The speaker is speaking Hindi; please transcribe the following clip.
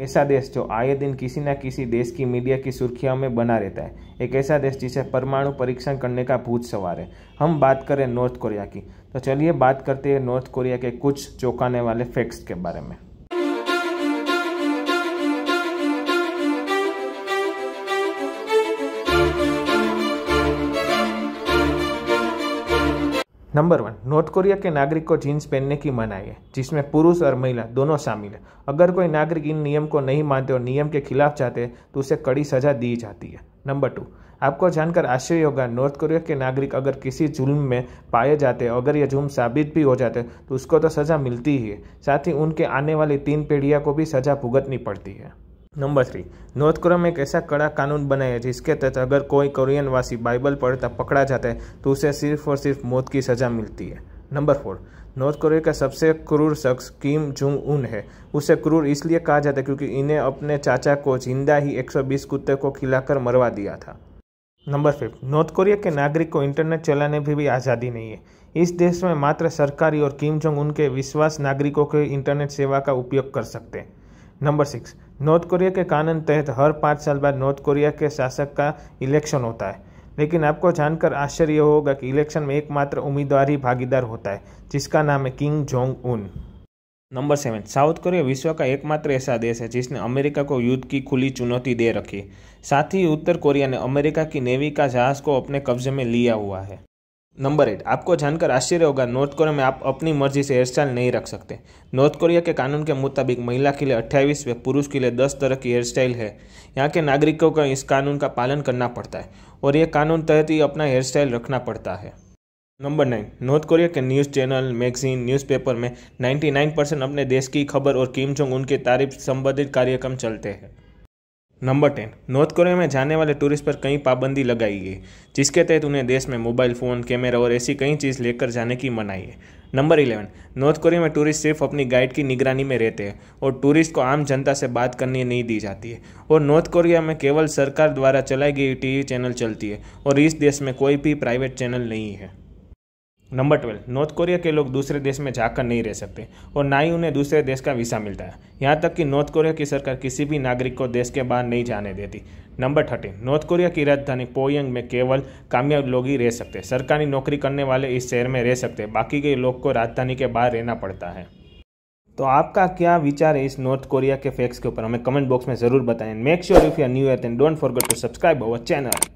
ऐसा देश जो आए दिन किसी न किसी देश की मीडिया की सुर्खियों में बना रहता है एक ऐसा देश जिसे परमाणु परीक्षण करने का भूत सवार है हम बात करें नॉर्थ कोरिया की तो चलिए बात करते हैं नॉर्थ कोरिया के कुछ चौंकाने वाले फैक्ट्स के बारे में नंबर वन नॉर्थ कोरिया के नागरिक को जीन्स पहनने की मनाही है जिसमें पुरुष और महिला दोनों शामिल है अगर कोई नागरिक इन नियम को नहीं मानते और नियम के खिलाफ जाते तो उसे कड़ी सजा दी जाती है नंबर टू आपको जानकर आश्चर्य होगा नॉर्थ कोरिया के नागरिक अगर किसी जुल्म में पाए जाते हैं अगर यह जुल्म साबित भी हो जाते तो उसको तो सज़ा मिलती ही है साथ ही उनके आने वाली तीन पीढ़ियाँ को भी सज़ा भुगतनी पड़ती है नंबर थ्री नॉर्थ कोरिया में एक ऐसा कड़ा कानून बनाया है जिसके तहत अगर कोई कोरियन वासी बाइबल पढ़ता पकड़ा जाता है तो उसे सिर्फ और सिर्फ मौत की सज़ा मिलती है नंबर फोर नॉर्थ कोरिया का सबसे क्रूर शख्स किम जुंग उन है उसे क्रूर इसलिए कहा जाता है क्योंकि इन्हें अपने चाचा को जिंदा ही 120 कुत्ते को खिलाकर मरवा दिया था नंबर फिफ्थ नॉर्थ कोरिया के नागरिक को इंटरनेट चलाने में भी, भी आज़ादी नहीं है इस देश में मात्र सरकारी और किम जोंग उनके विश्वास नागरिकों के इंटरनेट सेवा का उपयोग कर सकते हैं नंबर सिक्स नॉर्थ कोरिया के कानून तहत हर पाँच साल बाद नॉर्थ कोरिया के शासक का इलेक्शन होता है लेकिन आपको जानकर आश्चर्य होगा कि इलेक्शन में एकमात्र उम्मीदवार ही भागीदार होता है जिसका नाम है Kim Jong Un number seven South Korea विश्व का एकमात्र ऐसा देश है जिसने अमेरिका को युद्ध की खुली चुनौती दे रखी साथ ही उत्तर कोरिया ने अमेरिका की नेवी का जहाज को अपने कब्जे में लिया हुआ है नंबर एट आपको जानकर आश्चर्य होगा नॉर्थ कोरिया में आप अपनी मर्जी से हेयर स्टाइल नहीं रख सकते नॉर्थ कोरिया के कानून के मुताबिक महिला के लिए अट्ठाईस व पुरुष के लिए दस तरह की हेयर स्टाइल है यहाँ के नागरिकों को इस कानून का पालन करना पड़ता है और यह कानून तहत ही अपना हेयर स्टाइल रखना पड़ता है नंबर नाइन नॉर्थ कोरिया के न्यूज़ चैनल मैगजीन न्यूज़पेपर में 99 परसेंट अपने देश की खबर और किम जोंग उनके तारीफ संबंधित कार्यक्रम चलते हैं नंबर टेन नॉर्थ कोरिया में जाने वाले टूरिस्ट पर कई पाबंदी लगाई गई जिसके तहत उन्हें देश में मोबाइल फ़ोन कैमरा और ऐसी कई चीज़ लेकर जाने की मनाई है नंबर इलेवन नॉर्थ कोरिया में टूरिस्ट सिर्फ अपनी गाइड की निगरानी में रहते हैं और टूरिस्ट को आम जनता से बात करनी नहीं दी जाती है और नॉर्थ कोरिया में केवल सरकार द्वारा चलाई गई टीवी चैनल चलती है और इस देश में कोई भी प्राइवेट चैनल नहीं है नंबर ट्वेल्व नॉर्थ कोरिया के लोग दूसरे देश में जाकर नहीं रह सकते और ना ही उन्हें दूसरे देश का वीसा मिलता है यहाँ तक कि नॉर्थ कोरिया की सरकार किसी भी नागरिक को देश के बाहर नहीं जाने देती नंबर थर्टीन नॉर्थ कोरिया की राजधानी पोयंग में केवल कामयाब लोग ही रह सकते सरकारी नौकरी करने वाले इस शहर में रह सकते बाकी के लोग को राजधानी के बाहर रहना पड़ता है तो आपका क्या विचार है इस नॉर्थ कोरिया के फैक्स के ऊपर हमें कमेंट बॉक्स में ज़रूर बताएं make sure if you are new year and don't forget to subscribe our channel